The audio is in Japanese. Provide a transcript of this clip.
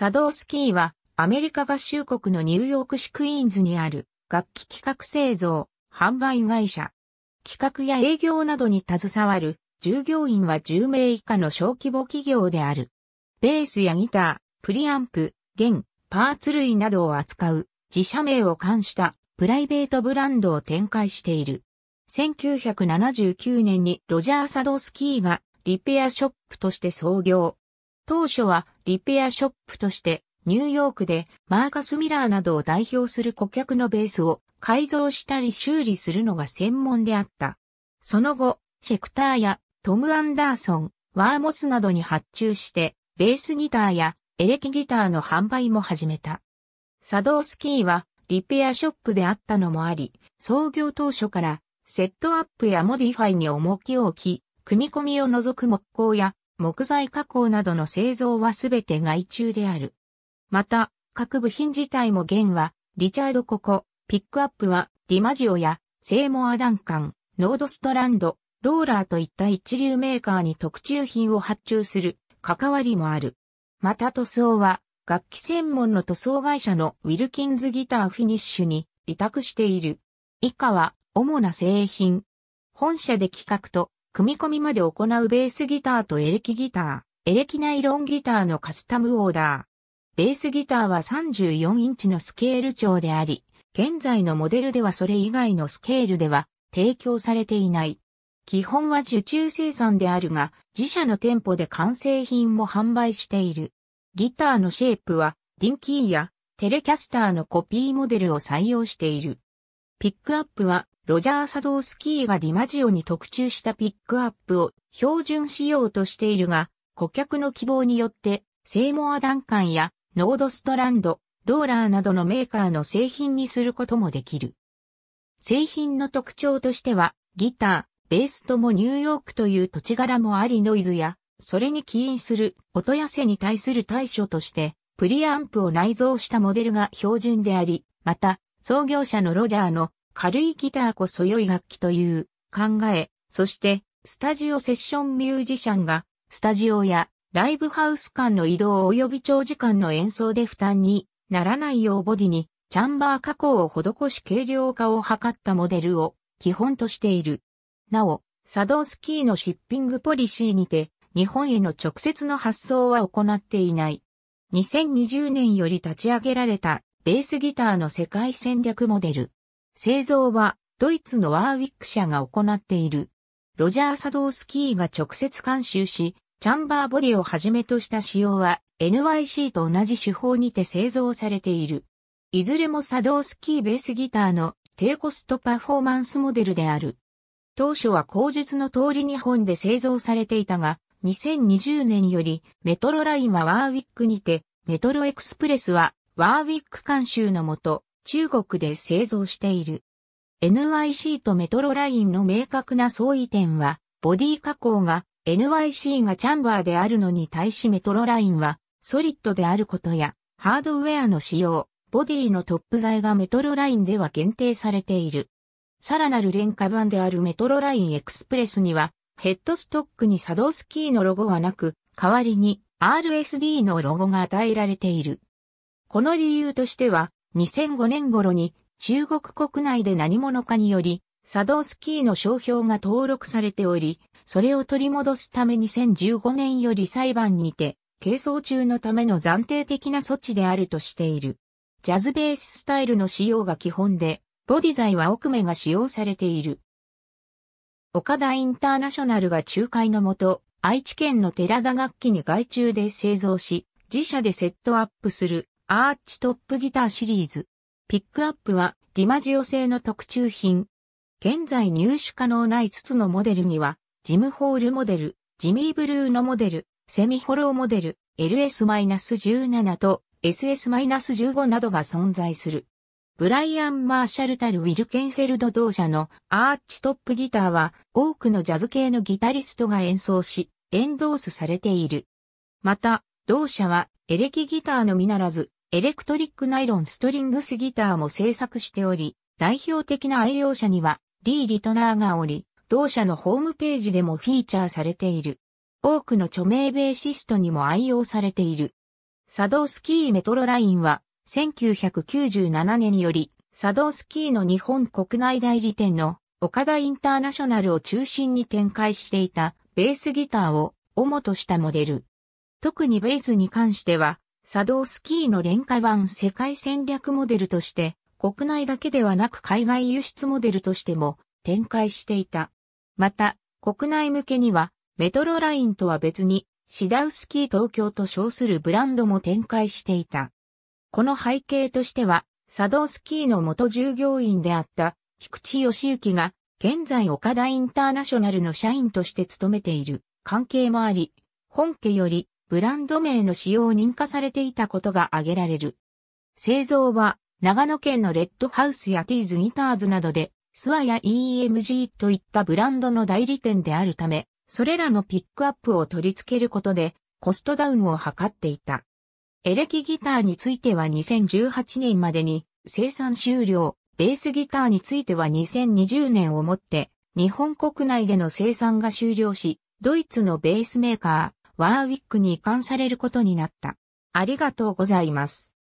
茶道スキーは、アメリカ合衆国のニューヨーク市クイーンズにある、楽器企画製造、販売会社。企画や営業などに携わる、従業員は10名以下の小規模企業である。ベースやギター、プリアンプ、弦、パーツ類などを扱う、自社名を冠したプライベートブランドを展開している。1979年にロジャー・サドースキーがリペアショップとして創業。当初はリペアショップとしてニューヨークでマーカス・ミラーなどを代表する顧客のベースを改造したり修理するのが専門であった。その後、シェクターやトム・アンダーソン、ワーモスなどに発注して、ベースギターやエレキギターの販売も始めた。作動スキーはリペアショップであったのもあり、創業当初からセットアップやモディファイに重きを置き、組み込みを除く木工や木材加工などの製造はすべて外注である。また、各部品自体も現は、リチャード・ココ、ピックアップは、ディマジオや、セイモア・ダンカン、ノードストランド、ローラーといった一流メーカーに特注品を発注する関わりもある。また塗装は、楽器専門の塗装会社のウィルキンズギターフィニッシュに委託している。以下は主な製品。本社で企画と組み込みまで行うベースギターとエレキギター、エレキナイロンギターのカスタムオーダー。ベースギターは34インチのスケール長であり、現在のモデルではそれ以外のスケールでは提供されていない。基本は受注生産であるが、自社の店舗で完成品も販売している。ギターのシェイプは、ディンキーやテレキャスターのコピーモデルを採用している。ピックアップはロジャー・サドースキーがディマジオに特注したピックアップを標準仕様としているが、顧客の希望によって、セイモア・ダンカンやノードストランド、ローラーなどのメーカーの製品にすることもできる。製品の特徴としては、ギター、ベースともニューヨークという土地柄もありノイズや、それに起因する音痩せに対する対処として、プリアンプを内蔵したモデルが標準であり、また、創業者のロジャーの軽いギターこそ良い楽器という考え、そしてスタジオセッションミュージシャンがスタジオやライブハウス間の移動及び長時間の演奏で負担にならないようボディにチャンバー加工を施し軽量化を図ったモデルを基本としている。なお、サドースキーのシッピングポリシーにて日本への直接の発送は行っていない。2020年より立ち上げられたベースギターの世界戦略モデル。製造はドイツのワーウィック社が行っている。ロジャー・サドースキーが直接監修し、チャンバーボディをはじめとした仕様は NYC と同じ手法にて製造されている。いずれもサドースキーベースギターの低コストパフォーマンスモデルである。当初は口述の通り日本で製造されていたが、2020年よりメトロラインはワーウィックにて、メトロエクスプレスはワーウィック監修のもと中国で製造している。NYC とメトロラインの明確な相違点は、ボディ加工が NYC がチャンバーであるのに対しメトロラインはソリッドであることや、ハードウェアの使用、ボディのトップ材がメトロラインでは限定されている。さらなる廉価版であるメトロラインエクスプレスには、ヘッドストックに作動スキーのロゴはなく、代わりに RSD のロゴが与えられている。この理由としては、2005年頃に中国国内で何者かにより、作動スキーの商標が登録されており、それを取り戻すため2015年より裁判にて、係争中のための暫定的な措置であるとしている。ジャズベーススタイルの使用が基本で、ボディ材は奥目が使用されている。岡田インターナショナルが仲介のもと、愛知県の寺田楽器に外注で製造し、自社でセットアップするアーチトップギターシリーズ。ピックアップはディマジオ製の特注品。現在入手可能ない5つのモデルには、ジムホールモデル、ジミーブルーのモデル、セミホローモデル、LS-17 と SS-15 などが存在する。ブライアン・マーシャルタル・ウィルケンフェルド同社のアーチトップギターは多くのジャズ系のギタリストが演奏し、エンドースされている。また、同社はエレキギターのみならず、エレクトリックナイロンストリングスギターも制作しており、代表的な愛用者には、リー・リトナーがおり、同社のホームページでもフィーチャーされている。多くの著名ベーシストにも愛用されている。サドースキーメトロラインは、1997年により、サドースキーの日本国内代理店の岡田インターナショナルを中心に展開していたベースギターを主としたモデル。特にベースに関しては、作動スキーの廉価版世界戦略モデルとして、国内だけではなく海外輸出モデルとしても展開していた。また、国内向けには、メトロラインとは別に、シダウスキー東京と称するブランドも展開していた。この背景としては、作動スキーの元従業員であった菊池義行が、現在岡田インターナショナルの社員として勤めている関係もあり、本家よりブランド名の使用認可されていたことが挙げられる。製造は、長野県のレッドハウスやティーズギターズなどで、スワや EMG といったブランドの代理店であるため、それらのピックアップを取り付けることで、コストダウンを図っていた。エレキギターについては2018年までに生産終了、ベースギターについては2020年をもって、日本国内での生産が終了し、ドイツのベースメーカー、ワーウィックに移管されることになった。ありがとうございます。